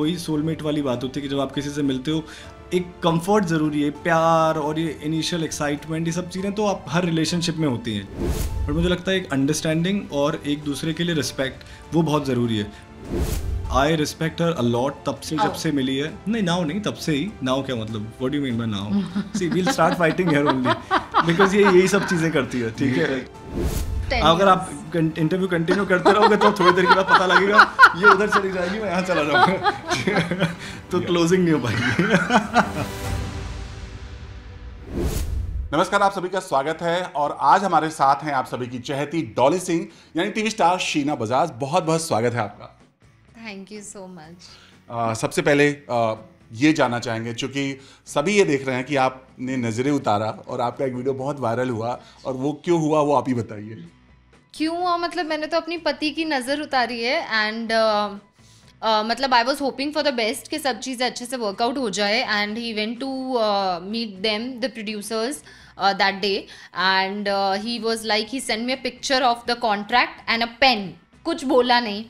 वही सोलमेट वाली बात होती है कि जब आप किसी से मिलते हो एक कंफर्ट ज़रूरी है प्यार और ये इनिशियल एक्साइटमेंट ये सब चीज़ें तो आप हर रिलेशनशिप में होती हैं बट मुझे लगता है एक अंडरस्टैंडिंग और एक दूसरे के लिए रिस्पेक्ट वो बहुत ज़रूरी है आई रिस्पेक्ट हर अलॉट तब से जब oh. से मिली है नहीं नाव नहीं तब से ही नाव क्या मतलब what you mean by now see will start fighting here only because ये यही सब चीज़ें करती है ठीक है अगर आप इंटरव्यू कंटिन्यू करते रहोगे तो थोड़ी देर के बाद पता लगेगा ये उधर चली जाएगी मैं यहाँ चला जाऊँगा तो क्लोजिंग नहीं हो पाएगी नमस्कार आप सभी का स्वागत है और आज हमारे साथ हैं आप सभी की चहती डॉली सिंह यानी टीवी स्टार शीना बजाज बहुत बहुत स्वागत है आपका थैंक यू सो मच सबसे पहले uh, ये जानना चाहेंगे क्योंकि सभी ये देख रहे हैं कि आपने नज़रें उतारा और आपका एक वीडियो बहुत वायरल हुआ और वो क्यों हुआ वो आप ही बताइए क्यों हाँ, मतलब मैंने तो अपनी पति की नज़र उतारी है एंड uh, uh, मतलब I was hoping for the best कि सब चीज़ें अच्छे से वर्कआउट हो जाए and he went to meet them the producers that day and he was like he send me a picture of the contract and a pen कुछ बोला नहीं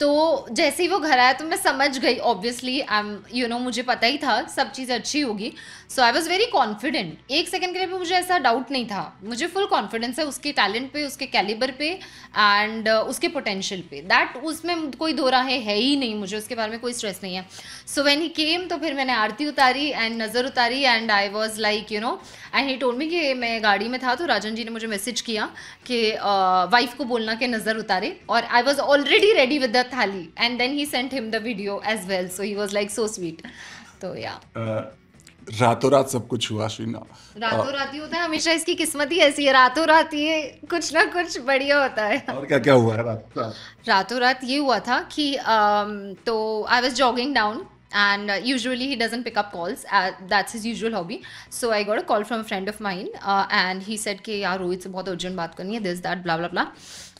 तो जैसे ही वो घर आया तो मैं समझ गई obviously I am you know मुझे पता ही था सब चीज़ अच्छी होगी so I was very confident एक सेकेंड के लिए भी मुझे ऐसा डाउट नहीं था मुझे फुल कॉन्फिडेंस है उसके टैलेंट पे उसके कैलिबर पे एंड uh, उसके पोटेंशियल पे दैट उसमें कोई दो राहें है ही नहीं मुझे उसके बारे में कोई स्ट्रेस नहीं है सो वैन ही केम तो फिर मैंने आरती उतारी एंड नज़र उतारी and I was like you know and he told me कि मैं गाड़ी में था तो राजन जी ने मुझे मैसेज किया कि वाइफ uh, को बोलना कि नज़र उतारे और I was already ready with the thali and then he sent him the video as well so he was like so sweet तो या uh, रातों रात सब कुछ हुआ श्रीना रातों रात ही होता है हमेशा इसकी किस्मत ही ऐसी है रातों रात ये कुछ ना कुछ बढ़िया होता है और क्या क्या हुआ है रात रातों रात ये हुआ था कि तो I was jogging down and uh, he he doesn't pick up calls uh, that's his usual hobby so i got a friend of a and he mine uh, कि यार रोहित से बहुत अर्जेंट बात करनी है this that blah blah blah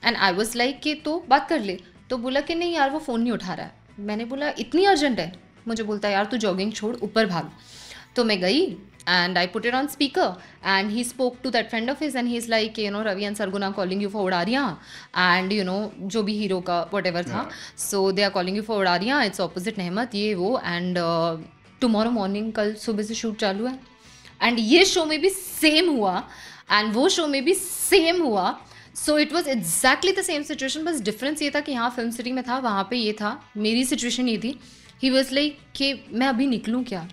and I was like कि तो बात कर ले तो बोला कि नहीं यार वो फ़ोन नहीं उठा रहा है मैंने बोला इतनी अर्जेंट है मुझे बोलता है यार तू जॉगिंग छोड़ ऊपर भाग तो मैं गई and I put it on speaker and he spoke to that friend of his and he is like you know Ravi and Sargun calling you for Udaariyaan and you know जो भी हीरो का वट एवर था so they are calling you for Udaariyaan it's opposite नहमत ये वो and tomorrow morning कल सुबह से शूट चालू है एंड ये शो में भी सेम हुआ एंड वो शो में भी सेम हुआ so it was exactly the same situation बस डिफरेंस ये था कि यहाँ फिल्म सिटी में था वहाँ पर ये था मेरी सिचुएशन ये थी ही वॉज लाइक कि मैं अभी निकलूँ क्या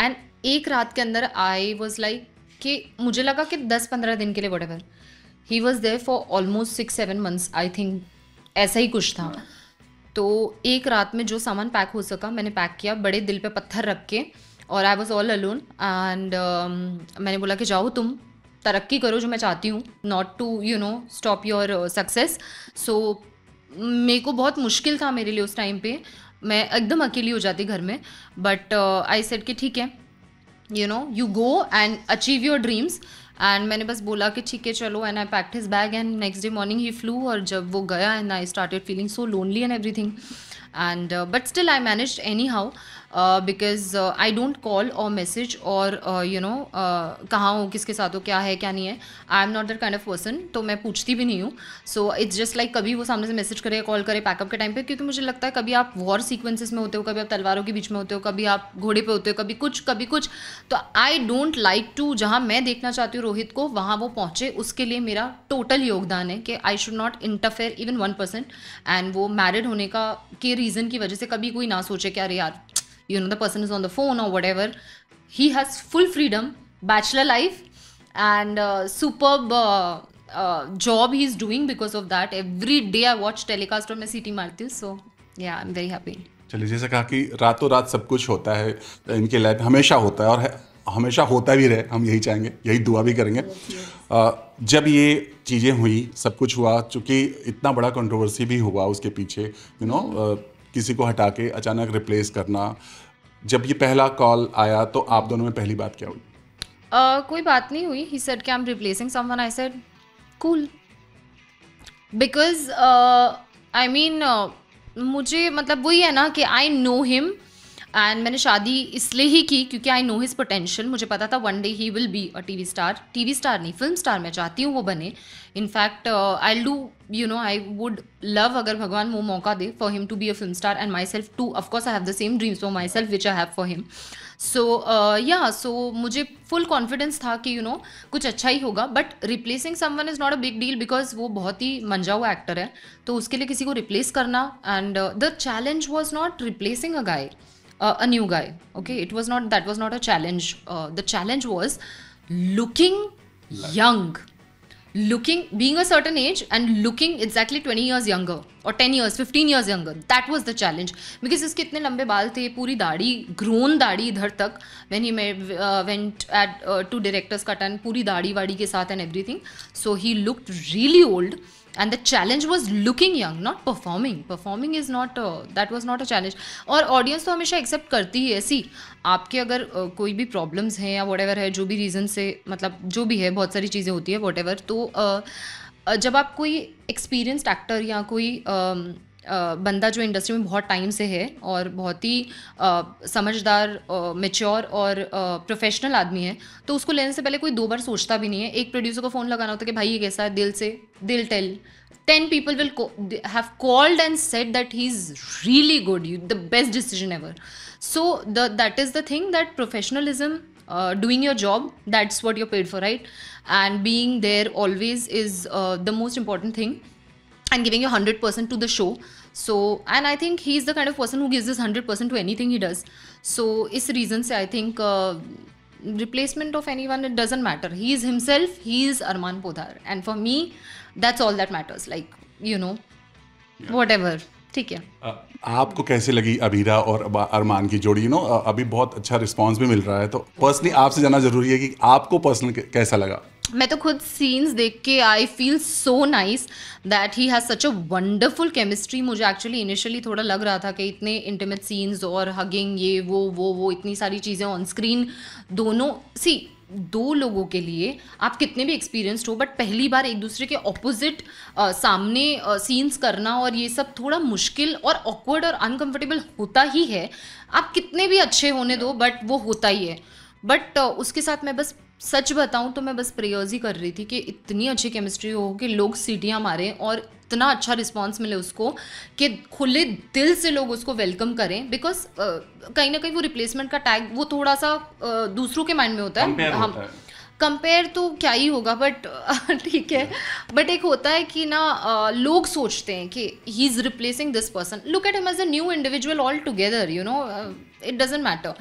एंड एक रात के अंदर आई वॉज लाइक कि मुझे लगा कि दस पंद्रह दिन के लिए whatever he was there for almost six seven months I think ऐसा ही कुछ था तो एक रात में जो सामान पैक हो सका मैंने पैक किया बड़े दिल पे पत्थर रख के और I was all alone and मैंने बोला कि जाओ तुम तरक्की करो जो मैं चाहती हूँ not to you know stop your success so मेरे को बहुत मुश्किल था मेरे लिए उस टाइम पे मैं एकदम अकेली हो जाती घर में बट आई सेट कि ठीक है you know you go and achieve your dreams and मैंने बस बोला कि ठीक है चलो and I packed his bag and next day morning he flew और जब वो गया and I started feeling so lonely and everything and but still I manage anyhow because I don't call और message और you know कहाँ हो किसके साथ हो क्या है क्या नहीं है I am not that kind of person तो मैं पूछती भी नहीं हूँ सो इट्स जस्ट लाइक कभी वो सामने से मैसेज करे कॉल करे पैकअप के टाइम पर क्योंकि मुझे लगता है कभी आप वॉर सिक्वेंसेज में होते हो कभी आप तलवारों के बीच में होते हो कभी आप घोड़े पर होते हो कभी कुछ कभी कुछ तो आई डोंट लाइक टू जहाँ मैं देखना चाहती हूँ रोहित को वहाँ वो पहुँचे उसके लिए मेरा टोटल योगदान है कि I should not interfere even one percent and वो मैरिड होने का के रीज़न की वजह से कभी कोई ना सोचे कि अरे यार you know the person is on the phone or whatever he has full freedom bachelor life and uh, superb uh, uh, job he's doing because of that every day i watch telecast on my city मारती so yeah i'm very happy चलिए जैसे कहा कि रातों रात सब कुछ होता है इनके लाइफ हमेशा होता है और हमेशा होता भी रहे हम यही चाहेंगे यही दुआ भी करेंगे जब ये चीज़ें हुई सब कुछ हुआ चूँकि इतना बड़ा कंट्रोवर्सी भी हुआ उसके पीछे यू you नो know, किसी को हटा के अचानक रिप्लेस करना जब ये पहला कॉल आया तो आप दोनों में पहली बात क्या हुई uh, कोई बात नहीं हुई ही सेड कि I am replacing someone I said cool because I mean मुझे मतलब वही है ना कि आई नो हिम एंड मैंने शादी इसलिए ही की क्योंकि आई नो हिज़ पोटेंशियल मुझे पता था one day he will be a TV star TV star नहीं फिल्म स्टार मैं चाहती हूँ वो बने in fact I do you know I would love अगर भगवान वो मौका दे for him to be a film star and myself too of course I have the same dreams for myself which I have for him so yeah so मुझे full confidence था कि you you know know, कुछ अच्छा ही होगा but replacing someone is not a big deal because वो बहुत ही मंजा हुआ एक्टर है तो उसके लिए किसी को रिप्लेस करना and the challenge was not replacing a guy uh, a new guy okay it was not that was not a challenge uh, the challenge was looking like. young looking being a certain age and looking exactly 20 years younger or 10 years 15 years younger that was the challenge because his इतने लंबे बाल थे पूरी दाढ़ी dadi दाढ़ी इधर तक when he uh, went at uh, to director's cut and puri dadi wadi ke साथ and everything so he looked really old and the challenge was looking young not performing performing is not that was not a challenge और audience तो हमेशा accept करती ही है सी आपके अगर uh, कोई भी प्रॉब्लम्स हैं या वॉट एवर है जो भी रीज़न से मतलब जो भी है बहुत सारी चीज़ें होती है वॉट एवर तो uh, जब आप कोई एक्सपीरियंसड एक्टर या कोई uh, बंदा जो इंडस्ट्री में बहुत टाइम से है और बहुत ही समझदार मेच्योर और प्रोफेशनल आदमी है तो उसको लेने से पहले कोई दो बार सोचता भी नहीं है एक प्रोड्यूसर को फ़ोन लगाना होता है कि भाई ये कैसा है दिल से दिल tell ten people will have called and said that he is really good you the best decision ever so the that is the thing that professionalism uh, doing your job that's what you're paid for right and being there always is uh, the most important thing and giving you 100% to the show so and i think he's the kind of person who gives his 100% to anything he does so is reason se i think uh, replacement of anyone it doesn't matter he is himself he is arman podhar and for me that's all that matters like you know yeah. whatever ठीक है uh, आपको कैसे लगी अबीरा और अरमान की जोड़ी you you know know, अभी बहुत अच्छा रिस्पांस भी मिल रहा है तो पर्सनली आपसे जानना जरूरी है कि आपको पर्सनल कैसा लगा मैं तो खुद सीन्स देख के I feel so nice that he has such a wonderful chemistry मुझे एक्चुअली इनिशियली थोड़ा लग रहा था कि इतने इंटीमेट सीन्स और हगिंग ये वो वो वो इतनी सारी चीज़ें ऑन स्क्रीन दोनों सी दो लोगों के लिए आप कितने भी एक्सपीरियंस्ड हो बट पहली बार एक दूसरे के ऑपोजिट सामने सीन्स करना और ये सब थोड़ा मुश्किल और ऑकवर्ड और अनकम्फर्टेबल होता ही है आप कितने भी अच्छे होने दो बट वो होता ही है बट उसके साथ मैं बस सच बताऊं तो मैं बस प्रेयर्स ही कर रही थी कि इतनी अच्छी केमिस्ट्री हो कि लोग सीटियाँ मारें और इतना अच्छा रिस्पॉन्स मिले उसको कि खुले दिल से लोग उसको वेलकम करें बिकॉज कहीं ना कहीं वो रिप्लेसमेंट का टैग वो थोड़ा सा दूसरों के माइंड में होता है हम कंपेयर तो क्या ही होगा बट ठीक है बट एक होता है कि ना लोग सोचते हैं कि he is replacing this person look at him as a new individual all together you know it doesn't matter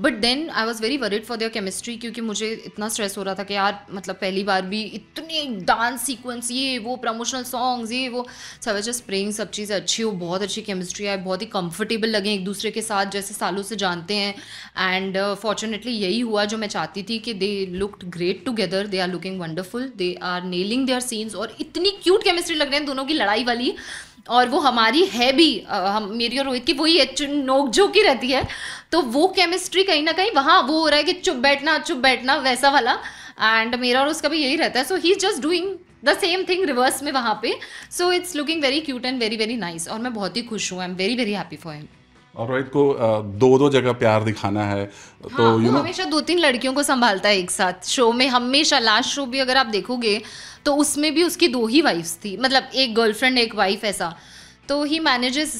but then I was very worried for their chemistry क्योंकि मुझे इतना स्ट्रेस हो रहा था कि यार मतलब पहली बार भी इतनी डांस सीक्वेंस ये वो प्रमोशनल सॉन्ग्स ये वो सब जस्ट प्रेइंग सब चीज़ें अच्छी हो बहुत अच्छी केमिस्ट्री आए बहुत ही कंफर्टेबल लगे एक दूसरे के साथ जैसे सालों से जानते हैं एंड फॉर्चुनेटली uh, यही हुआ जो मैं चाहती थी कि they looked great together they are looking wonderful they are nailing their scenes और इतनी क्यूट केमिस्ट्री लग रहे हैं दोनों की लड़ाई वाली और वो हमारी है भी हम मेरी और रोहित की वही है नोकझोंक ही रहती है तो वो केमिस्ट्री कहीं ना कहीं वहाँ वो हो रहा है कि चुप बैठना चुप बैठना वैसा वाला एंड मेरा और उसका भी यही रहता है so he is just doing the same thing reverse में वहाँ पे so it's looking very cute and very very nice और मैं बहुत ही खुश हूँ I am very very happy for him और रोहित को दो दो जगह प्यार दिखाना है हाँ, तो यू नो हमेशा दो तीन लड़कियों को संभालता है एक साथ शो में हमेशा लास्ट शो भी अगर आप देखोगे तो उसमें भी उसकी दो ही वाइफ्स थी मतलब एक गर्लफ्रेंड एक वाइफ ऐसा तो he manages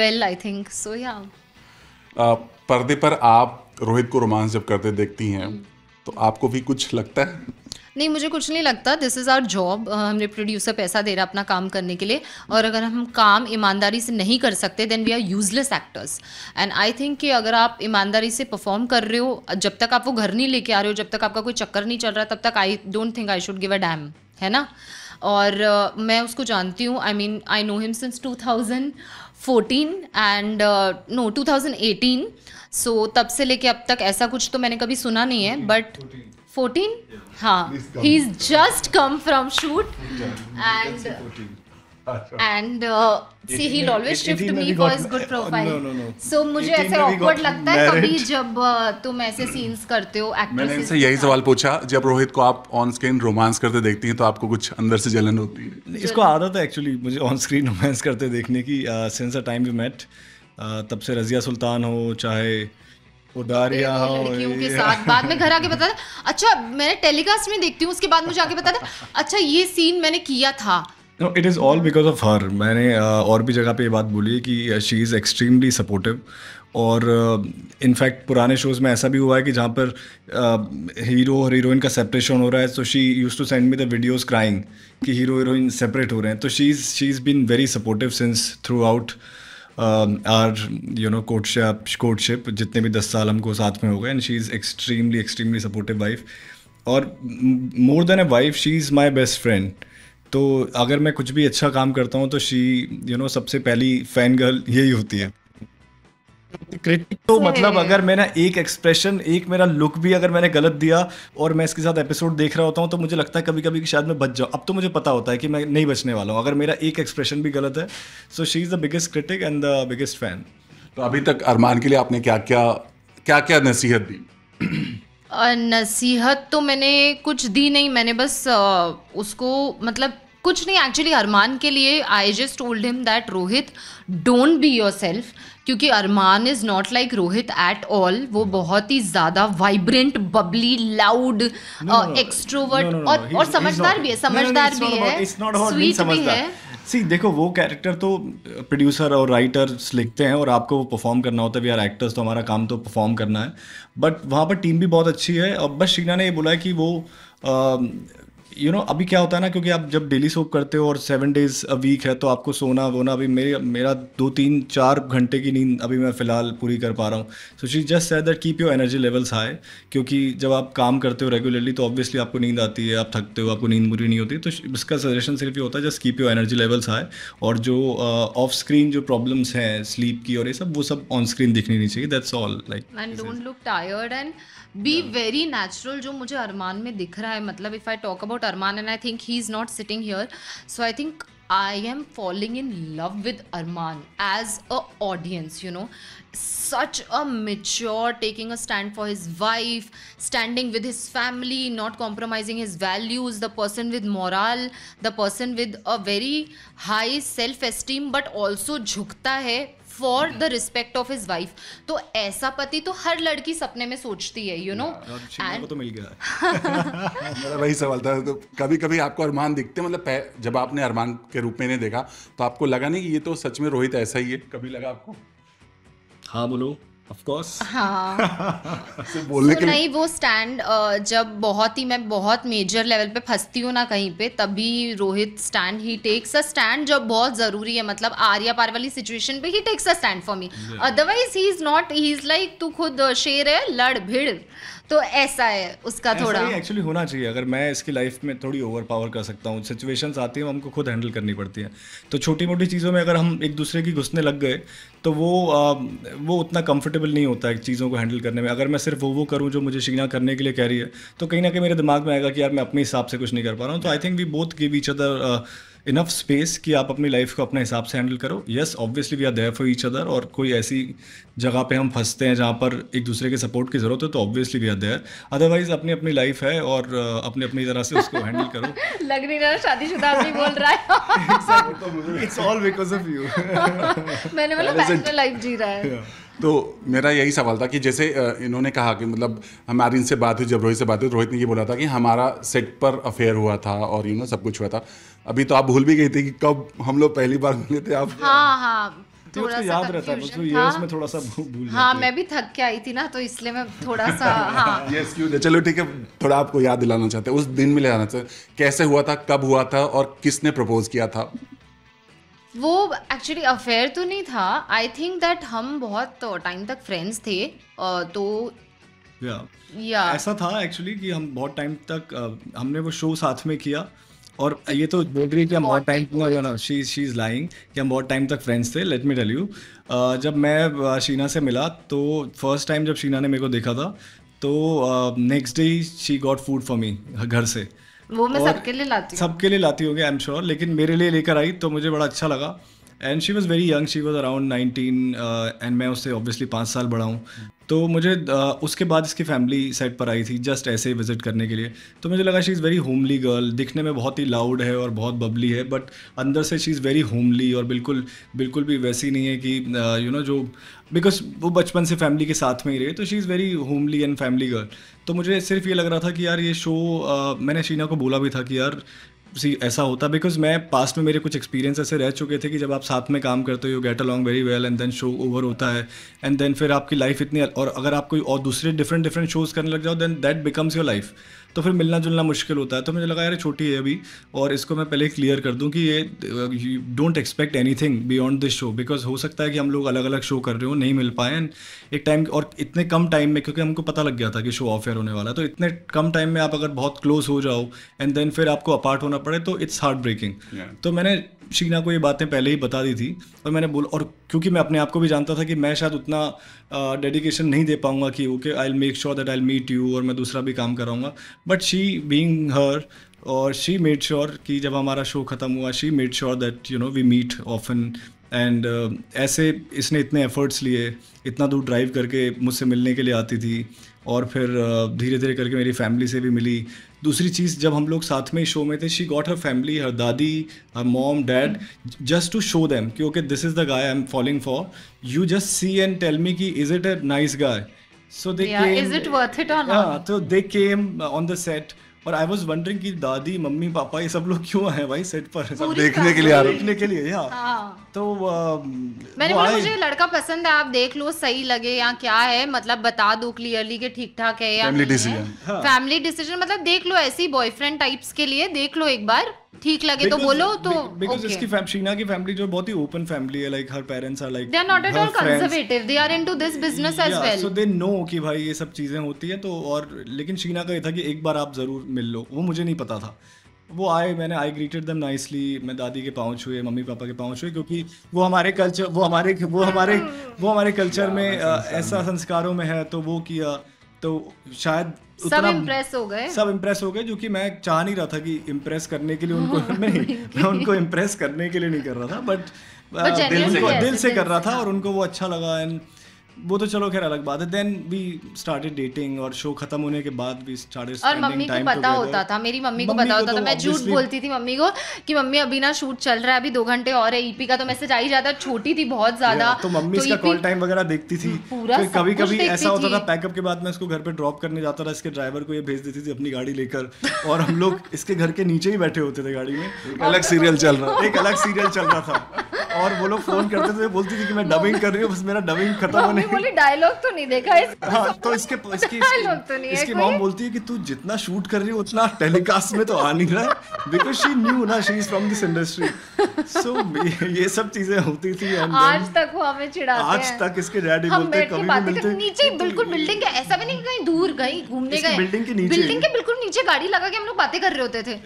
well I think so yeah पर्दे पर आप रोहित को रोमांस जब करते देखती हैं हम्म। तो आपको भी कुछ लगता है नहीं मुझे कुछ नहीं लगता दिस इज़ आवर जॉब हमने प्रोड्यूसर पैसा दे रहा अपना काम करने के लिए और अगर हम काम ईमानदारी से नहीं कर सकते then we are useless actors and I think कि अगर आप ईमानदारी से परफॉर्म कर रहे हो जब तक आप वो घर नहीं लेके आ रहे हो जब तक आपका कोई चक्कर नहीं चल रहा तब तक I don't think I should give a damn है ना और uh, मैं उसको जानती हूँ I mean I know him since two thousand fourteen and no two thousand eighteen so तब से लेके अब तक ऐसा कुछ तो मैंने कभी सुना नहीं है बट फोर्टीन हाँ he is just come from shoot and and see he always shift me for his good profile no no no so मुझे ऐसे ऑकवर्ड लगता है कभी जब uh, तुम ऐसे सीन्स करते हो एक्ट्रेस मैंने इनसे यही सवाल पूछा जब रोहित को आप ऑन स्क्रीन रोमांस करते देखती हैं तो आपको कुछ अंदर से जलन होती है इसको आदत है एक्चुअली मुझे ऑन स्क्रीन रोमांस करते देखने की since a time we met तब से रजिया सुल्तान हो चाहे उदारिया हो के साथ बाद में घर आके बता था अच्छा मैंने टेलीकास्ट में देखती हूँ उसके बाद मुझे आके बता था अच्छा ये सीन मैंने किया था no it is all because of her मैंने uh, और भी जगह पे ये बात बोली है कि शी इज़ एक्सट्रीमली सपोर्टिव और इनफैक्ट uh, पुराने शोज़ में ऐसा भी हुआ है कि जहाँ पर हीरो और हीरोइन का सेपरेशन हो रहा है so she used to send me the videos crying कि हीरो हीरोइन सेपरेट हो रहे हैं तो she is she is been very supportive since throughout or you know courtship courtship जितने भी दस साल हमको साथ में हो गए and she is extremely extremely supportive wife और more than a wife she is my best friend तो अगर मैं कुछ भी अच्छा काम करता हूँ तो शी यू नो सबसे पहली फैन गर्ल यही होती है क्रिटिक तो मतलब अगर मैंने एक एक्सप्रेशन एक मेरा लुक भी अगर मैंने गलत दिया और मैं इसके साथ एपिसोड देख रहा होता हूँ तो मुझे लगता है कभी कभी कि शायद मैं बच जाऊँ अब तो मुझे पता होता है कि मैं नहीं बचने वाला हूँ अगर मेरा एक एक्सप्रेशन भी गलत है so she is the biggest critic and the biggest fan तो अभी तक अरमान के लिए आपने क्या क्या क्या क्या नसीहत दी नसीहत तो मैंने कुछ दी नहीं मैंने बस उसको मतलब कुछ नहीं एक्चुअली अरमान के लिए I just told him that Rohit don't be yourself क्योंकि Armaan is not like Rohit at all वो hmm. बहुत ही ज़्यादा वाइब्रेंट बबली लाउड एक्सट्रोवर्ट और और समझदार भी है समझदार भी है स्वीट भी है सी देखो वो कैरेक्टर तो प्रोड्यूसर uh, और राइटर्स लिखते हैं और आपको वो परफॉर्म करना होता है वी आर एक्टर्स तो हमारा काम तो परफॉर्म करना है बट वहाँ पर टीम भी बहुत अच्छी है और बस शीना ने ये बोला है कि वो uh, you you know know, अभी क्या होता है ना क्योंकि आप जब डेली सोप करते हो और सेवन डेज अ वीक है तो आपको सोना वोना अभी मेरे मेरा दो तीन चार घंटे की नींद अभी मैं फ़िलहाल पूरी कर पा रहा हूँ so she just said that keep your energy levels high क्योंकि जब आप काम करते हो रेगुलरली तो ऑब्वियसली आपको नींद आती है आप थकते हो आपको नींद बुरी नहीं होती तो इसका सजेशन सिर्फ ये होता है just keep your energy levels high और जो ऑफ uh, स्क्रीन जो प्रॉब्लम्स हैं स्लीप की और ये सब वो सब ऑन स्क्रीन दिखनी नहीं चाहिए that's all like and don't look tired and be very natural जो मुझे अरमान में दिख रहा है मतलब if I talk about Armaan and I think he is not sitting here so I think I am following in love with Armaan as a audience you know such a mature taking a stand for his wife standing with his family not compromising his values the person with moral the person with a very high self esteem but also झुकता है for the respect of his wife तो ऐसा पति तो हर लड़की सपने में सोचती है यू नो एंड तो मिल गया मेरा वही सवाल था तो कभी कभी आपको अरमान दिखते मतलब जब आपने अरमान के रूप में नहीं देखा तो आपको लगा नहीं कि ये तो सच में रोहित ऐसा ही है कभी लगा आपको हाँ बोलो हाँ। बोलने के नहीं वो स्टैंड जब बहुत ही मैं बहुत मेजर लेवल पे फंसती हूँ ना कहीं पे तभी Rohit stand he takes a stand जब बहुत ज़रूरी है मतलब आर्या पार वाली सिचुएशन पे he takes a stand for me otherwise he is not he is like तू खुद शेर है लड़ भिड़ तो ऐसा है उसका थोड़ा एक्चुअली होना चाहिए अगर मैं इसकी लाइफ में थोड़ी ओवर पावर कर सकता हूँ सिचुएशंस आती हैं हमको खुद हैंडल करनी पड़ती हैं तो छोटी मोटी चीज़ों में अगर हम एक दूसरे की घुसने लग गए तो वो आ, वो उतना कंफर्टेबल नहीं होता है चीज़ों को हैंडल करने में अगर मैं सिर्फ वो वो करूँ जो मुझे शीना करने के लिए कह रही है तो कहीं ना कहीं मेरे दिमाग में आएगा कि यार मैं अपने हिसाब से कुछ नहीं कर पा रहा हूँ तो I think we both give each other enough space कि आप अपनी लाइफ को अपने हिसाब से हैंडल करो yes obviously we are there for each other और कोई ऐसी जगह पे हम फंसते हैं जहाँ पर एक दूसरे के सपोर्ट की ज़रूरत है तो obviously we are there otherwise अपनी अपनी लाइफ है और अपनी अपनी तरह से उसको हैंडल करो लग नहीं रहा शादीशुदा आदमी बोल रहा है it's all because of you मैंने बोला बैचलर लाइफ जी रहा है तो मेरा यही सवाल था कि जैसे इन्होंने कहा कि मतलब हमारी इनसे बात हुई जब रोहित से बात हुई तो रोहित ने ये बोला था कि हमारा सेट पर अफेयर हुआ था और यू नो सब कुछ हुआ था अभी तो आप भूल भी गई थी कि कब हम लोग पहली बार मिले थे आप हाँ हाँ तो थोड़ा सा याद रहता है उसमें मतलब ये में थोड़ा सा भूल हाँ मैं भी थक के आई थी ना तो इसलिए मैं थोड़ा सा हाँ यस क्यों चलो ठीक है थोड़ा आपको याद दिलाना चाहते हैं उस दिन में ले आना चाहते कैसे हुआ था कब हुआ था और किसने प्रपोज किया था वो एक्चुअली अफेयर तो नहीं था आई थिंक दैट हम बहुत टाइम uh, तक फ्रेंड्स थे uh, तो या ऐसा था एक्चुअली कि हम बहुत टाइम तक uh, हमने वो शो साथ में किया और ये तो बोल रही है कि हम बहुत time she she is lying कि हम बहुत टाइम तक फ्रेंड्स थे लेट मी टेल यू जब मैं शीना से मिला तो फर्स्ट टाइम जब शीना ने मेरे को देखा था तो next day she got food for me घर से वो मैं सबके लिए लाती हूँ सबके लिए लाती होगी आई एम श्योर लेकिन मेरे लिए लेकर आई तो मुझे बड़ा अच्छा लगा and she was very young she was around nineteen and मैं उससे ऑब्वियसली पाँच साल बड़ा हूँ तो मुझे uh, उसके बाद इसकी फैमिली सेट पर आई थी जस्ट ऐसे ही विजिट करने के लिए तो मुझे लगा she is very homely girl दिखने में बहुत ही लाउड है और बहुत बबली है बट अंदर से शी इज़ वेरी होमली और बिल्कुल बिल्कुल भी वैसी नहीं है कि you uh, know you know, जो बिकॉज वो बचपन से फैमिली के साथ में ही रहे तो she is very homely and family girl तो मुझे सिर्फ ये लग रहा था कि यार ये शो आ, मैंने शीना को बोला भी था कि यार सी ऐसा होता बिकॉज मैं पास्ट में मेरे कुछ एक्सपीरियंस ऐसे रह चुके थे कि जब आप साथ में काम करते हो get along very well and then show over होता है एंड देन फिर आपकी लाइफ इतनी और अगर आप कोई और दूसरे डिफरेंट डिफरेंट शोज़ करने लग जाओ then that becomes your life तो फिर मिलना जुलना मुश्किल होता है तो मुझे लगा यार छोटी है अभी और इसको मैं पहले क्लियर कर दूँ कि ये you don't expect anything beyond this show because हो सकता है कि हम लोग अलग अलग शो कर रहे हो नहीं मिल पाए एंड एक टाइम और इतने कम टाइम में क्योंकि हमको पता लग गया था कि शो ऑफ एयर होने वाला तो इतने कम टाइम में आप अगर बहुत क्लोज हो जाओ एंड देन फिर आपको अपार्ट होना पड़े तो इट्स हार्ट ब्रेकिंग तो मैंने शीना को ये बातें पहले ही बता दी थी और मैंने बोल और क्योंकि मैं अपने आप को भी जानता था कि मैं शायद उतना डेडिकेशन नहीं दे पाऊँगा कि okay I make sure that I meet you और मैं दूसरा भी काम कराऊँगा बट शी बींग हर और शी मेड श्योर कि जब हमारा शो ख़त्म हुआ she made sure that you know we meet often and ऐसे इसने इतने एफर्ट्स लिए इतना दूर ड्राइव करके मुझसे मिलने के लिए आती थी और फिर धीरे धीरे करके मेरी फैमिली से भी मिली दूसरी चीज़ जब हम लोग साथ में शो में थे she got her family her दादी her mom dad just to show them कि okay this is the guy I am following for you just see and tell me कि is it a nice guy so they came on the set और I was wondering कि दादी mummy papa ये सब लोग क्यों आए भाई सेट पर सब देखने के लिए आ रहे देखने के लिए या हाँ। तो um, मैंने बोला मुझे लड़का पसंद है आप देख लो सही लगे या क्या है मतलब बता दो क्लियरली कि ठीक ठाक है या फैमिली डिसीजन फैमिली डिसीजन मतलब देख लो ऐसी बॉयफ्रेंड टाइप्स के लिए देख लो एक बार ठीक लगे तो बोलो तो बिकॉज इसकी शीना की फैमिली जो बहुत ही ओपन फैमिली है like her parents are like they are not at all conservative they are into this business as well so they know कि भाई ये सब चीजें होती है तो और लेकिन शीना का ये था कि एक बार आप जरूर मिल लो वो मुझे नहीं पता था वो आए मैंने आई ग्रीटेड दम नाइसली मैं दादी के पाँव छुए मम्मी पापा के पाँव छुए क्योंकि वो हमारे कल्चर वो हमारे वो हमारे वो हमारे कल्चर में ऐसा संस्कारों में है तो वो किया तो शायद सब इम्प्रेस हो गए सब इम्प्रेस हो गए जो कि मैं चाह नहीं रहा था कि इम्प्रेस करने के लिए उनको नहीं मैं उनको इम्प्रेस करने के लिए नहीं कर रहा था बट uh, दिल से दिल से कर रहा था और उनको वो अच्छा लगा एंड वो तो चलो खैर अलग बात है देन वी स्टार्टेड डेटिंग और शो खत्म होने के बाद वी स्टार्टेड और मम्मी को पता होता था मेरी मम्मी को पता होता तो था मैं झूठ बोलती थी मम्मी को कि मम्मी अभी ना शूट चल रहा है अभी दो घंटे और है ईपी e का तो मैसेज आ ही जाता छोटी थी बहुत ज्यादा तो मम्मी तो इसका कॉल e टाइम वगैरह देखती थी पूरा कभी कभी ऐसा होता था पैकअप के बाद मैं इसको घर पे ड्रॉप करने जाता था इसके ड्राइवर को ये भेज देती थी अपनी गाड़ी लेकर और हम लोग इसके घर के नीचे ही बैठे होते थे गाड़ी में अलग सीरियल चल रहा एक अलग सीरियल चल रहा था और वो लोग फोन करते थे बोलती थी कि मैं डबिंग कर रही हूँ बस मेरा डबिंग खत्म होने बोली डायलॉग तो नहीं देखा इस हाँ, तो इसके इसकी डायलॉग तो नहीं इसकी मॉम बोलती है कि तू जितना शूट कर रही है उतना टेलीकास्ट में तो आ नहीं रहा है बिकॉज शी न्यू ना she is from this industry so ये सब चीजें होती थी आज तक वो हमें चिढ़ाते हैं आज तक इसके डैडी बोलते हैं कभी नहीं मिलते नीचे बिल्कुल बिल्डिंग तो के ऐसा भी नहीं कहीं दूर गई घूमने गए बिल्डिंग के नीचे बिल्डिंग के बिल्कुल नीचे गाड़ी लगा के हम लोग बातें कर रहे होते थे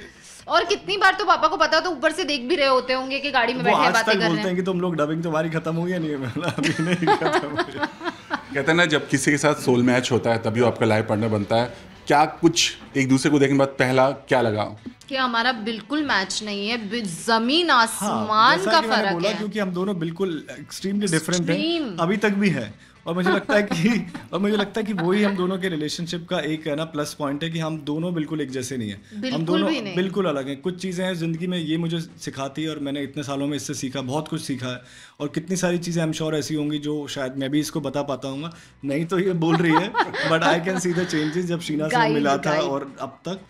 और कितनी बार तो पापा को पता तो ऊपर से देख भी रहे होते होंगे कि गाड़ी में बैठे बातें कर रहे हैं कि तुम लोग डबिंग तुम्हारी खत्म हुई गई नहीं मतलब अभी नहीं खत्म हो कहते हैं ना जब किसी के साथ सोल मैच होता है तभी आपका लाइव पार्टनर बनता है क्या कुछ एक दूसरे को देखने के बाद पहला क्या लगा कि हमारा बिल्कुल मैच नहीं है जमीन हाँ, आसमान हाँ, का फर्क है क्योंकि हम दोनों बिल्कुल एक्सट्रीमली डिफरेंट हैं अभी तक भी है और मुझे लगता है कि और मुझे लगता है कि वही हम दोनों के रिलेशनशिप का एक है ना प्लस पॉइंट है कि हम दोनों बिल्कुल एक जैसे नहीं है हम दोनों नहीं। बिल्कुल अलग हैं कुछ चीज़ें हैं ज़िंदगी में ये मुझे सिखाती है और मैंने इतने सालों में इससे सीखा बहुत कुछ सीखा है और कितनी सारी चीज़ें एम श्योर ऐसी होंगी जो शायद मैं भी इसको बता पाता हूँ नहीं तो ये बोल रही है but I can see the changes जब शीना से मिला था और अब तक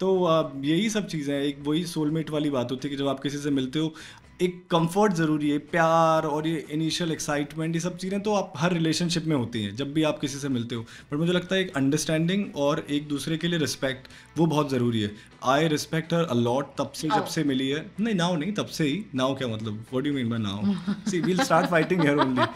तो यही सब चीज़ें हैं एक वही सोलमेट वाली बात होती है कि जब आप किसी से मिलते हो एक कंफर्ट ज़रूरी है प्यार और ये इनिशियल एक्साइटमेंट ये सब चीज़ें तो आप हर रिलेशनशिप में होती हैं जब भी आप किसी से मिलते हो बट मुझे लगता है एक अंडरस्टैंडिंग और एक दूसरे के लिए रिस्पेक्ट वो बहुत ज़रूरी है आई रिस्पेक्ट हर अलॉट तब से जब से oh. मिली है नहीं नाउ नहीं तब से ही नाउ क्या मतलब what you mean by now see we will start fighting here only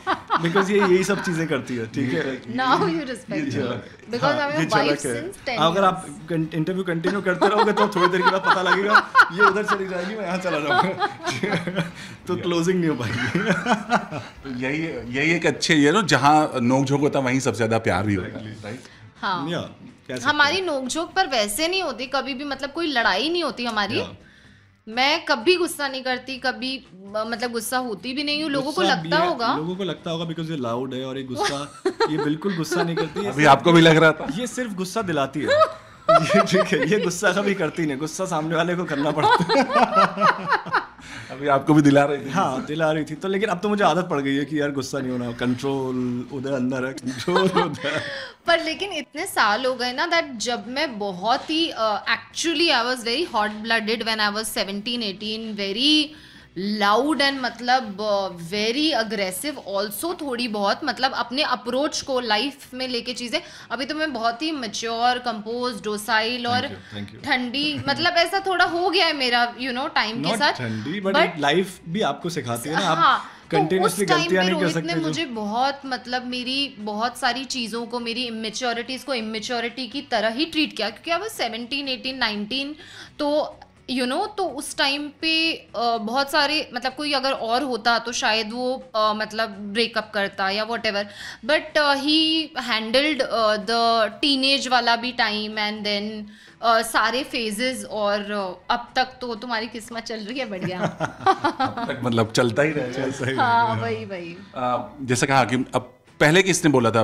because ये यही सब चीजें करती है ठीक है now you respect her because I have wife since 10 अगर आप इंटरव्यू कंटिन्यू करते रहोगे तो थोड़ी देर के बाद पता लगेगा ये उधर चली जाएगी मैं यहां चला जाऊंगा तो क्लोजिंग नहीं हो पाएगी तो यही यही एक अच्छे ये ना जहां नोकझोंक होता वहीं सबसे ज्यादा प्यार भी होता है राइट हां या हमारी नोकझोंक पर वैसे नहीं होती कभी भी मतलब कोई लड़ाई नहीं होती हमारी मैं कभी गुस्सा नहीं करती कभी मतलब गुस्सा होती भी नहीं हूँ लोगों को लगता होगा लोगों को लगता होगा बिकॉज ये लाउड है और ये गुस्सा ये बिल्कुल गुस्सा नहीं करती अभी आपको भी लग रहा था ये सिर्फ गुस्सा दिलाती है ये ठीक है ये गुस्सा कभी करती नहीं गुस्सा सामने वाले को करना पड़ता है अभी आपको भी दिला रही थी हाँ दिला रही थी तो लेकिन अब तो मुझे आदत पड़ गई है कि यार गुस्सा नहीं होना कंट्रोल उधर अंदर है कंट्रोल उधर पर लेकिन इतने साल हो गए ना दैट जब मैं बहुत ही actually I was very hot blooded when I was seventeen eighteen very loud and मतलब वेरी अग्रेसिव ऑल्सो थोड़ी बहुत मतलब अपने अप्रोच को लाइफ में लेके चीज़ें अभी तो मैं बहुत ही मच्योर कंपोज डोसाइल और ठंडी मतलब ऐसा थोड़ा हो गया है मेरा यू नो टाइम के साथ ठंडी बट लाइफ भी आपको सिखाती है ना आप कंटिन्यूसली हाँ, तो उस टाइम पे रोहित ने मुझे बहुत मतलब मेरी बहुत सारी चीज़ों को मेरी इमेच्योरिटीज़ को इमेच्योरिटी की तरह ही ट्रीट किया क्योंकि अब सेवनटीन एटीन नाइनटीन तो यू you नो know, तो उस टाइम पे बहुत सारे मतलब कोई अगर और होता तो शायद वो मतलब ब्रेकअप करता या whatever but he handled the teenage वाला भी टाइम एंड देन सारे फेजेस और अब तक तो तुम्हारी किस्मत चल रही है बढ़िया मतलब चलता ही रहेगा हाँ वही वही जैसे कहा कि अब पहले किसने बोला था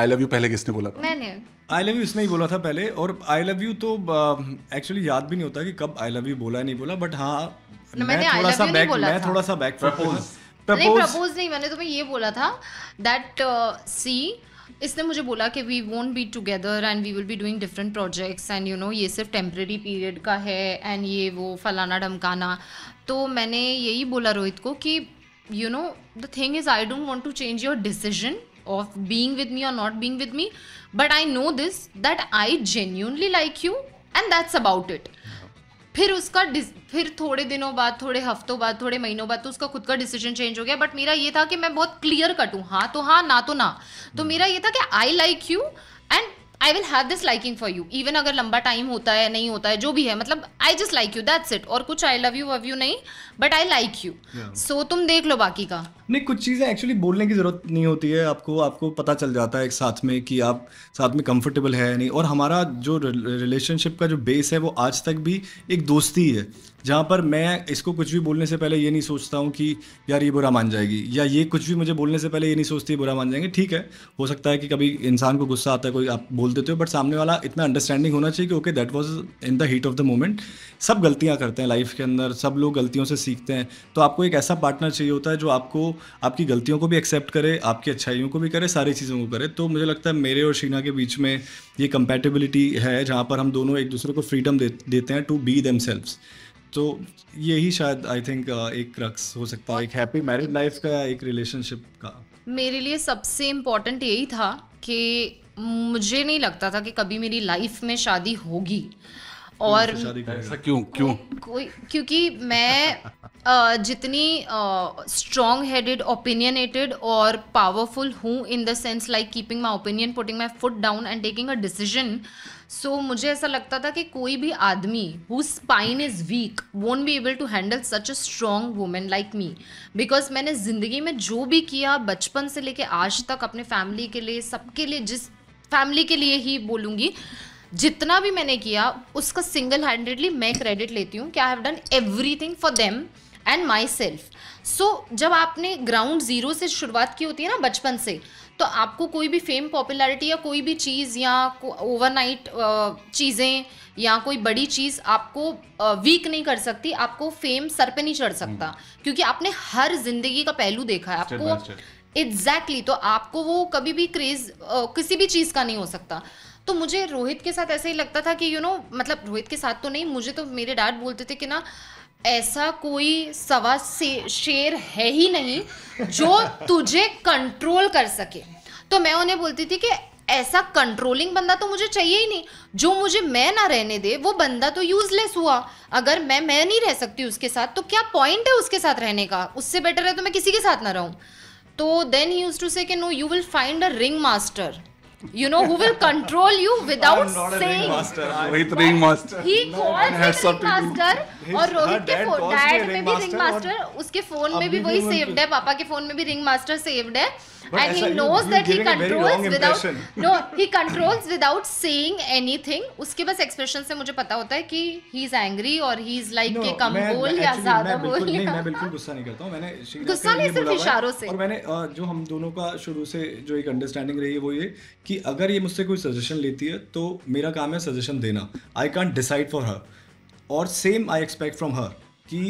आई लव यू पहले किसने बोला था मैंने आई लव यू इसने ही बोला था पहले और आई लव यू तो एक्चुअली uh, याद भी नहीं होता कि कब आई लव यू बोला नहीं बोला बट हाँ मैं थोड़ा सा बैक मैं थोड़ा सा बैक नहीं प्रपोज नहीं मैंने तुम्हें ये बोला था दैट सी इसने मुझे बोला कि we won't be together and we will be doing different projects and you know ये सिर्फ टेम्प्रेरी पीरियड का है एंड ये वो फलाना ढमकाना तो मैंने यही बोला रोहित को कि you know the thing is I don't want to change your decision of being with me or not being with me but i know this that i genuinely like you and that's about it फिर उसका फिर थोड़े दिनों बाद थोड़े हफ्तों बाद थोड़े महीनों बाद तो उसका खुद का डिसीजन चेंज हो गया बट मेरा ये था कि मैं बहुत क्लियर कट हूँ हाँ तो हाँ ना तो ना तो hmm. मेरा ये था कि I like you and I will have this liking for you even अगर लंबा टाइम होता है नहीं होता है जो भी है मतलब I just like you that's it और कुछ आई लव यू वव यू नहीं but I like you so तुम देख लो बाकी का नहीं कुछ चीज़ें एक्चुअली बोलने की ज़रूरत नहीं होती है आपको आपको पता चल जाता है एक साथ में कि आप साथ में कंफर्टेबल है नहीं और हमारा जो रिलेशनशिप का जो बेस है वो आज तक भी एक दोस्ती है जहाँ पर मैं इसको कुछ भी बोलने से पहले ये नहीं सोचता हूँ कि यार ये बुरा मान जाएगी या ये कुछ भी मुझे बोलने से पहले ये नहीं सोचती बुरा मान जाएंगे ठीक है हो सकता है कि कभी इंसान को गुस्सा आता है कोई आप बोल देते हो बट सामने वाला इतना अंडरस्टैंडिंग होना चाहिए कि okay that was in the heat of the moment सब गलतियाँ करते हैं लाइफ के अंदर सब लोग गलतियों से सीखते हैं तो आपको एक ऐसा पार्टनर चाहिए होता है जो आपको आपकी गलतियों को भी एक्सेप्ट करे आपकी अच्छाइयों को भी करे सारी चीज़ों को करे तो मुझे लगता है मेरे और शीना के बीच में ये कंपेटेबिलिटी है जहाँ पर हम दोनों एक दूसरे को फ्रीडम दे, देते हैं टू बी देम तो यही शायद आई थिंक एक रक्स हो सकता है एक हैप्पी मैरिड लाइफ का एक रिलेशनशिप का मेरे लिए सबसे इम्पोर्टेंट यही था कि मुझे नहीं लगता था कि कभी मेरी लाइफ में शादी होगी और ऐसा क्यों क्यों कोई क्योंकि मैं जितनी स्ट्रॉन्ग हेडेड ओपिनियनेटेड और पावरफुल हूँ in the sense like keeping my opinion putting my foot down and taking a decision so मुझे ऐसा लगता था कि कोई भी आदमी who spine is weak won't be able to handle such a strong woman like me because मैंने ज़िंदगी में जो भी किया बचपन से लेके आज तक अपने फैमिली के लिए सबके लिए जिस फैमिली के लिए ही बोलूँगी जितना भी मैंने किया उसका सिंगल हैंडेडली मैं क्रेडिट लेती हूँ कि I have done everything for them and myself so जब आपने ग्राउंड ज़ीरो से शुरुआत की होती है ना बचपन से तो आपको कोई भी फेम पॉपुलैरिटी या कोई भी चीज़ या ओवरनाइट चीज़ें या कोई बड़ी चीज़ आपको वीक नहीं कर सकती आपको फेम सर पे नहीं चढ़ हम्म। सकता क्योंकि आपने हर जिंदगी का पहलू देखा है आपको एग्जैक्टली exactly, तो आपको वो कभी भी क्रेज किसी भी चीज़ का नहीं हो सकता तो मुझे रोहित के साथ ऐसे ही लगता था कि यू you नो know, मतलब रोहित के साथ तो नहीं मुझे तो मेरे डैड बोलते थे कि ना ऐसा कोई सवा से शेर है ही नहीं जो तुझे कंट्रोल कर सके तो मैं उन्हें बोलती थी कि ऐसा कंट्रोलिंग बंदा तो मुझे चाहिए ही नहीं जो मुझे मैं ना रहने दे वो बंदा तो यूजलेस हुआ अगर मैं मैं नहीं रह सकती उसके साथ तो क्या पॉइंट है उसके साथ रहने का उससे बेटर है तो मैं किसी के साथ ना रहूँ तो then he used to say no you will find a ring master you know who will control you without saying rohit ring master he calls him ring master और rohit के phone dad में भी ring master उसके phone में भी वही saved है पापा के phone में भी ring master saved है and he knows that he controls without no he controls without saying anything उसके बस एक्सप्रेशन से मुझे पता होता है कि ही इज एंग्री और ही इज लाइक कि कम बोल या ज्यादा बोल नहीं मैं बिल्कुल गुस्सा नहीं करता हूँ मैंने गुस्सा नहीं सिर्फ इशारों से और मैंने जो हम दोनों का शुरू से जो एक अंडरस्टैंडिंग रही है वो ये कि अगर ये मुझसे कोई सजेशन लेती है तो मेरा काम है सजेशन देना I can't decide for her और same I expect from her कि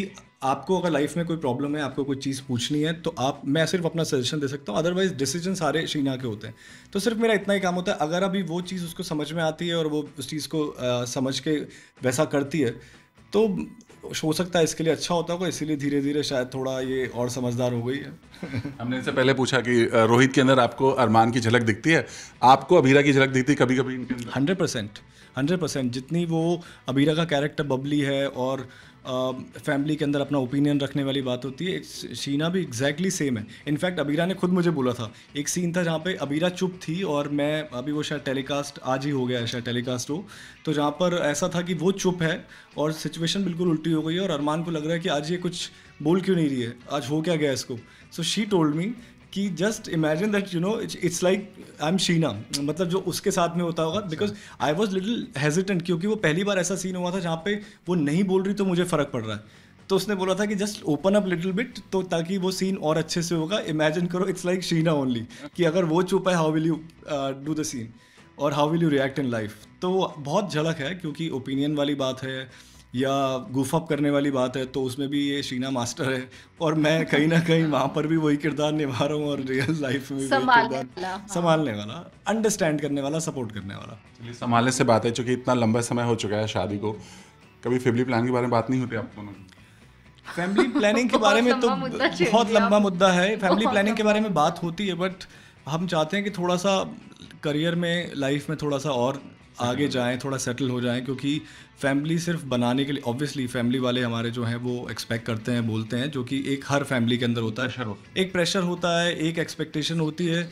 आपको अगर लाइफ में कोई प्रॉब्लम है आपको कोई चीज़ पूछनी है तो आप मैं सिर्फ अपना सजेशन दे सकता हूँ अदरवाइज डिसीजन सारे शीना के होते हैं तो सिर्फ मेरा इतना ही काम होता है अगर अभी वो चीज़ उसको समझ में आती है और वो उस चीज़ को आ, समझ के वैसा करती है तो हो सकता है इसके लिए अच्छा होता होगा इसीलिए धीरे धीरे शायद थोड़ा ये और समझदार हो गई है हमने इससे पहले पूछा कि रोहित के अंदर आपको अरमान की झलक दिखती है आपको अबीरा की झलक दिखती है कभी कभी हंड्रेड परसेंट हंड्रेड परसेंट जितनी वो अबीरा का कैरेक्टर बबली है और फैमिली के अंदर अपना ओपिनियन रखने वाली बात होती है शीना भी एग्जैक्टली सेम है इनफैक्ट अबीरा ने खुद मुझे बोला था एक सीन था जहाँ पे अबीरा चुप थी और मैं अभी वो शायद टेलीकास्ट आज ही हो गया है शायद टेलीकास्ट हो तो जहाँ पर ऐसा था कि वो चुप है और सिचुएशन बिल्कुल उल्टी हो गई है और अरमान को लग रहा है कि आज ये कुछ बोल क्यों नहीं रही है आज हो क्या गया इसको सो शी टोल्ड मी कि just imagine that you know it's like I am Sheena मतलब जो उसके साथ में होता होगा because I was little hesitant क्योंकि वो पहली बार ऐसा सीन हुआ था जहाँ पे वो नहीं बोल रही तो मुझे फ़र्क पड़ रहा है तो उसने बोला था कि just open up little bit तो ताकि वो सीन और अच्छे से होगा इमेजिन करो इट्स लाइक शीना ओनली कि अगर वो चुप है how will you do the scene और how will you react in life तो बहुत झलक है क्योंकि ओपिनियन वाली बात है या गुफ अप करने वाली बात है तो उसमें भी ये शीना मास्टर है और मैं कहीं ना कहीं वहाँ पर भी वही किरदार निभा रहा हूँ और रियल लाइफ में भी किरदार हाँ। संभालने वाला अंडरस्टैंड करने वाला सपोर्ट करने वाला चलिए संभालने से बात है चूँकि इतना लंबा समय हो चुका है शादी को कभी फैमिली प्लान के बारे में बात नहीं होती आप दोनों फैमिली प्लानिंग के बारे में तो बहुत लंबा मुद्दा है फैमिली प्लानिंग के बारे में बात होती है बट हम चाहते हैं कि थोड़ा सा करियर में लाइफ में थोड़ा सा और आगे जाएं थोड़ा सेटल हो जाएं क्योंकि फैमिली सिर्फ बनाने के लिए ऑब्वियसली फैमिली वाले हमारे जो हैं वो एक्सपेक्ट करते हैं बोलते हैं जो कि एक हर फैमिली के अंदर होता है प्रेशर एक प्रेशर होता है एक एक्सपेक्टेशन होती है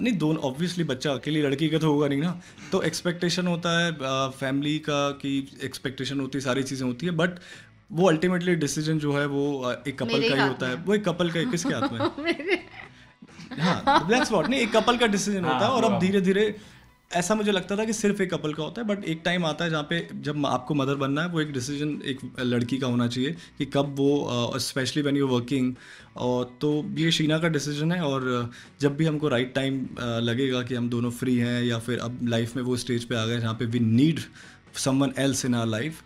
नहीं दोनों ऑब्वियसली बच्चा अकेली लड़की का तो होगा नहीं ना तो एक्सपेक्टेशन होता है फैमिली का कि एक्सपेक्टेशन होती है सारी चीज़ें होती है बट वो अल्टीमेटली डिसीजन जो है वो एक कपल का ही होता है वो एक कपल का किसके हाथ में हाँ दैट्स व्हाट नहीं एक कपल का डिसीजन होता है हाँ, और अब हाँ। धीरे धीरे ऐसा मुझे लगता था कि सिर्फ एक कपल का होता है बट एक टाइम आता है जहाँ पे जब आपको मदर बनना है वो एक डिसीजन एक लड़की का होना चाहिए कि कब वो स्पेशली वैन यू वर्किंग और तो ये शीना का डिसीजन है और जब भी हमको राइट टाइम लगेगा कि हम दोनों फ्री हैं या फिर अब लाइफ में वो स्टेज पे आ गए जहाँ पे we need someone else in our life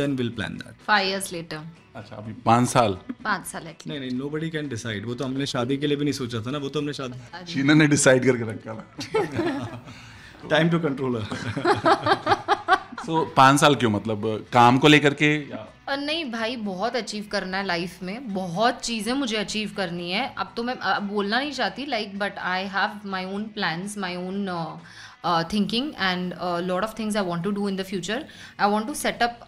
then will plan that five years later अच्छा अभी पाँच साल पाँच साल है नहीं नहीं नोबडी कैन डिसाइड वो तो हमने शादी के लिए भी नहीं सोचा था ना वो तो हमने शादी शीना ने डिसाइड करके रखा था टाइम टू कंट्रोल सो पाँच साल क्यों मतलब काम को लेकर के नहीं भाई बहुत अचीव करना है लाइफ में बहुत चीज़ें मुझे अचीव करनी है अब तो मैं अब बोलना नहीं चाहती like but I have my own plans my own thinking and lot of things I want to do in the future I want to setup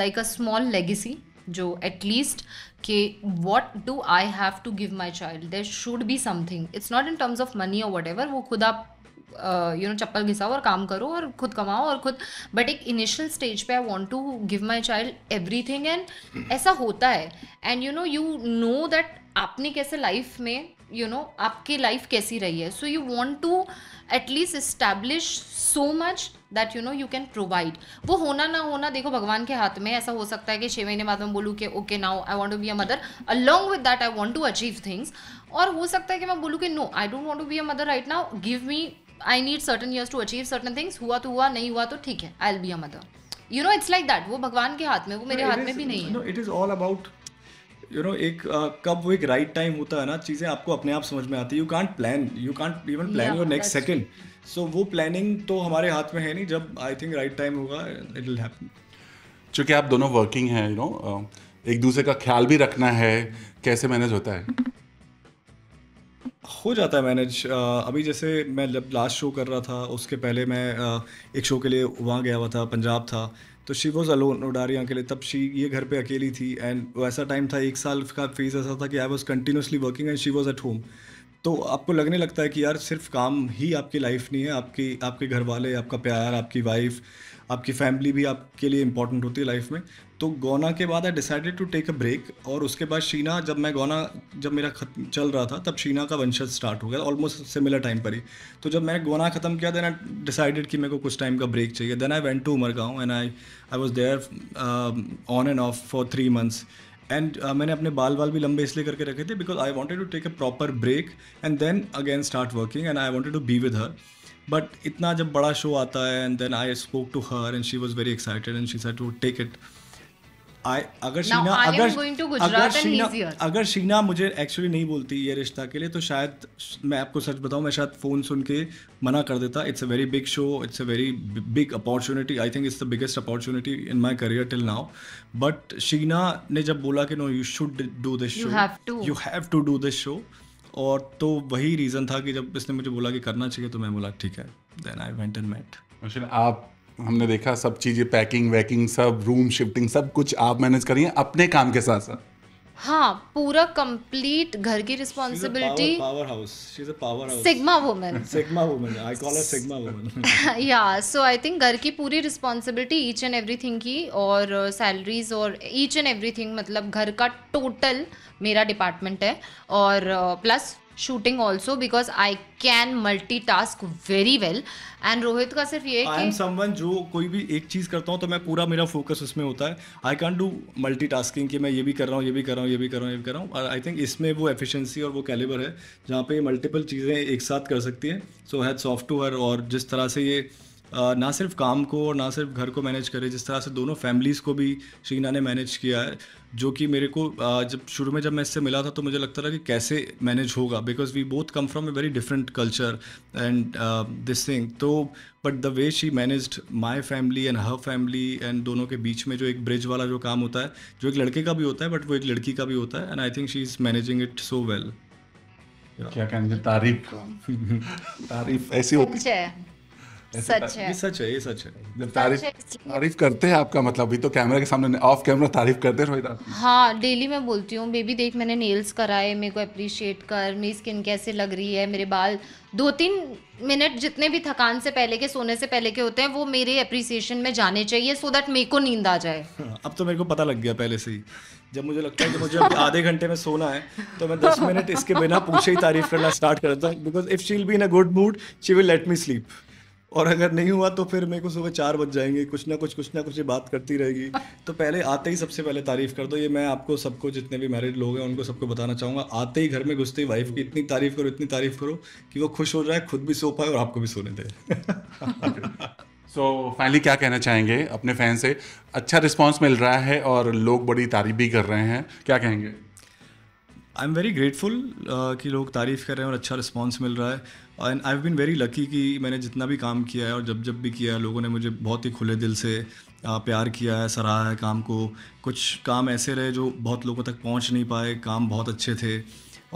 like a small legacy जो एटलीस्ट के what do I have to give my child there should be something it's not in terms of money और whatever वो खुद आप you uh, know चप्पल घिसाओ और काम करो और खुद कमाओ और खुद बट एक इनिशियल स्टेज पे I want to give my child everything एंड ऐसा होता है and you know you know that आपने कैसे लाइफ में यू you नो know, आपकी लाइफ कैसी रही है so you want to at least establish so much that you know you can provide वो होना ना होना देखो भगवान के हाथ में ऐसा हो सकता है कि छः महीने बाद में बोलूँ कि okay now I want to be a mother along with that I want to achieve things और हो सकता है कि मैं बोलूँ कि no I don't want to be a mother right now give me I need certain years to achieve certain things हुआ तो हुआ नहीं हुआ तो ठीक है I'll be a mother you know it's like that वो भगवान के हाथ में वो मेरे no, हाथ is, में भी नहीं है it is all about you know एक uh, कब वो एक राइट टाइम होता है ना चीज़ें आपको अपने आप समझ में आती है you can't plan you can't even plan your next second so वो प्लानिंग तो हमारे हाथ में है नहीं जब आई थिंक राइट टाइम होगा इट विल हैपन चूंकि आप दोनों वर्किंग हैं यू नो uh, एक दूसरे का ख्याल भी रखना है कैसे मैनेज होता है हो जाता है मैनेज अभी जैसे मैं जब लास्ट शो कर रहा था उसके पहले मैं एक शो के लिए वहाँ गया हुआ था पंजाब था तो शी वॉज़ अलोन उडारियाँ के लिए तब शी ये घर पे अकेली थी एंड वैसा टाइम था एक साल का फेज ऐसा था कि I was continuously working and she was at home तो आपको लगने लगता है कि यार सिर्फ काम ही आपकी लाइफ नहीं है आपकी आपके घर वाले आपका प्यार आपकी वाइफ आपकी फैमिली भी आपके लिए इंपॉर्टेंट होती है लाइफ में तो गौना के बाद I decided to take a break और उसके बाद शीना जब मैं गौना जब मेरा खत्म चल रहा था तब शीना का वंशज स्टार्ट हो गया ऑलमोस्ट सिमिलर टाइम पर ही तो जब मैंने गौना ख़त्म किया देन आई डिसाइडेड कि मेरे को कुछ टाइम का ब्रेक चाहिए then I went to Umbergaon and I I was there on and off for three months and मैंने अपने बाल बाल भी लंबे इसलिए करके रखे थे because I wanted to take a proper break and then again start working and I wanted to be with her but इतना जब बड़ा शो आता है and then I spoke to her and she was very excited and she said to take it अगर शीना अगर अगर शीना अगर शीना मुझे एक्चुअली नहीं बोलती ये रिश्ता के लिए तो शायद मैं आपको सच बताऊं मैं शायद फ़ोन सुन के मना कर देता it's a very big show it's a very big opportunity I think it's the biggest opportunity in my career till now but Sheena ने जब बोला कि no you should do this show you have to do this show और तो वही reason था कि जब इसने मुझे बोला कि करना चाहिए तो मैं बोला ठीक है then I went and met आप हमने देखा सब चीज़ें पैकिंग वैकिंग सब रूम शिफ्टिंग सब कुछ आप मैनेज करी हैं अपने काम के साथ साथ हाँ पूरा कंप्लीट घर की responsibility powerhouse powerhouse sigma woman sigma woman I call sigma woman या सो आई थिंक घर की पूरी रिस्पॉन्सिबिलिटी ईच एंड एवरीथिंग की और सैलरीज uh, और ईच एंड एवरीथिंग मतलब घर का टोटल मेरा डिपार्टमेंट है और plus uh, shooting also because I can multitask very well and Rohit का सिर्फ ये आई एम समवन जो कोई भी एक चीज़ करता हूँ तो मैं पूरा मेरा फोकस उसमें होता है I can do multitasking कि मैं ये भी कर रहा हूँ ये भी कर रहा हूँ ये भी कर रहा हूँ ये भी कर रहा हूँ और आई थिंक इसमें वो एफिशिएंसी और वो कैलिबर है जहाँ पे मल्टीपल चीज़ें एक साथ कर सकती हैं सो हैथ सॉफ्टवेयर टू हर और जिस तरह से ये ना सिर्फ काम को और ना सिर्फ घर को मैनेज करे जिस तरह से दोनों फैमिलीज़ को भी शीना ने मैनेज किया है जो कि मेरे को जब शुरू में जब मैं इससे मिला था तो मुझे लगता था कि कैसे मैनेज होगा because we both come from a very different culture and this thing तो but the way she manage my family and her family and दोनों के बीच में जो एक ब्रिज वाला जो काम होता है जो एक लड़के का भी होता है बट वो एक लड़की का भी होता है and I think she is managing it so well क्या कहेंगे तारीफ तारीफ ऐसी होती है ये सच है ये सच है जब तारीफ तारीफ करते हैं आपका मतलब भी तो कैमरा के सामने ऑफ कैमरा तारीफ करते हाँ डेली मैं बोलती हूँ बेबी देख मैंने नेल्स कराए मेरे को अप्रिशिएट कर मेरी स्किन कैसे लग रही है मेरे बाल दो तीन मिनट जितने भी थकान से पहले के सोने से पहले के होते हैं वो मेरे अप्रिसिएशन में जाने चाहिए सो दैट मेरे को नींद आ जाए हाँ, अब तो मेरे को पता लग गया पहले से ही जब मुझे लगता है कि मुझे आधे घंटे में सोना है तो मैं दस मिनट इसके बिना पूछे ही तारीफ करना स्टार्ट करता हूँ because if be in a good mood she will let me sleep और अगर नहीं हुआ तो फिर मेरे को सुबह चार बज जाएंगे कुछ ना कुछ कुछ ना कुछ बात करती रहेगी तो पहले आते ही सबसे पहले तारीफ़ कर दो ये मैं आपको सबको जितने भी मैरिड लोग हैं उनको सबको बताना चाहूँगा आते ही घर में घुसते ही वाइफ की इतनी तारीफ़ करो इतनी तारीफ़ करो कि वो खुश हो जाए खुद भी सो पाए और आपको भी सोने दे सो so, फाइनली क्या कहना चाहेंगे अपने फैन से अच्छा रिस्पॉन्स मिल रहा है और लोग बड़ी तारीफ भी कर रहे हैं क्या कहेंगे आई एम वेरी ग्रेटफुल कि लोग तारीफ़ कर रहे हैं और अच्छा रिस्पॉन्स मिल रहा है and I been very lucky कि मैंने जितना भी काम किया है और जब जब भी किया है लोगों ने मुझे बहुत ही खुले दिल से प्यार किया है सराहा है काम को कुछ काम ऐसे रहे जो बहुत लोगों तक पहुंच नहीं पाए काम बहुत अच्छे थे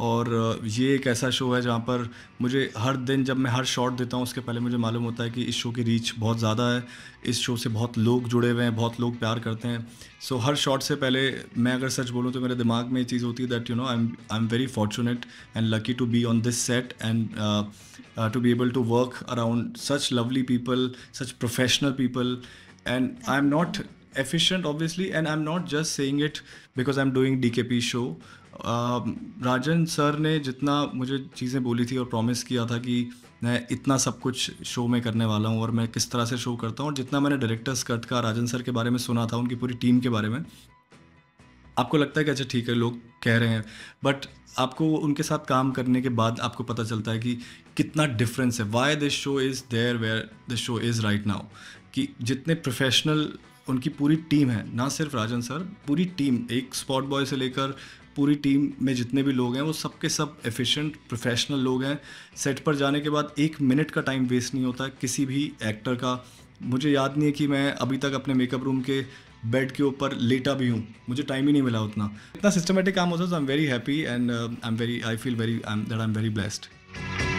और ये एक ऐसा शो है जहाँ पर मुझे हर दिन जब मैं हर शॉट देता हूँ उसके पहले मुझे मालूम होता है कि इस शो की रीच बहुत ज़्यादा है इस शो से बहुत लोग जुड़े हुए हैं बहुत लोग प्यार करते हैं सो हर शॉट से पहले मैं अगर सच बोलूँ तो मेरे दिमाग में ये चीज़ होती है that you know I am I am very fortunate and lucky to be on this set and uh, to be able to work around such lovely people, such professional people. And I'm not efficient, obviously, and I'm not just saying it because I'm doing DKP show. Rajan um, sir ने जितना मुझे चीज़ें बोली थी और promise किया था कि मैं इतना सब कुछ शो में करने वाला हूँ और मैं किस तरह से शो करता हूँ और जितना मैंने डायरेक्टर्स कट का राजन सर के बारे में सुना था उनकी पूरी टीम के बारे में आपको लगता है कि अच्छा ठीक है लोग कह रहे हैं बट आपको उनके साथ काम करने के बाद आपको पता चलता है कि कितना डिफरेंस है why this show is there where the show is right now कि जितने प्रोफेशनल उनकी पूरी टीम है ना सिर्फ राजन सर पूरी टीम एक स्पॉट बॉय से लेकर पूरी टीम में जितने भी लोग हैं वो सबके सब एफिशिएंट प्रोफेशनल लोग हैं सेट पर जाने के बाद एक मिनट का टाइम वेस्ट नहीं होता किसी भी एक्टर का मुझे याद नहीं है कि मैं अभी तक अपने मेकअप रूम के बेड के ऊपर लेटा भी हूँ मुझे टाइम ही नहीं मिला उतना इतना सिस्टमेटिक काम होता है I am very happy and I am very I feel very I am that I am very blessed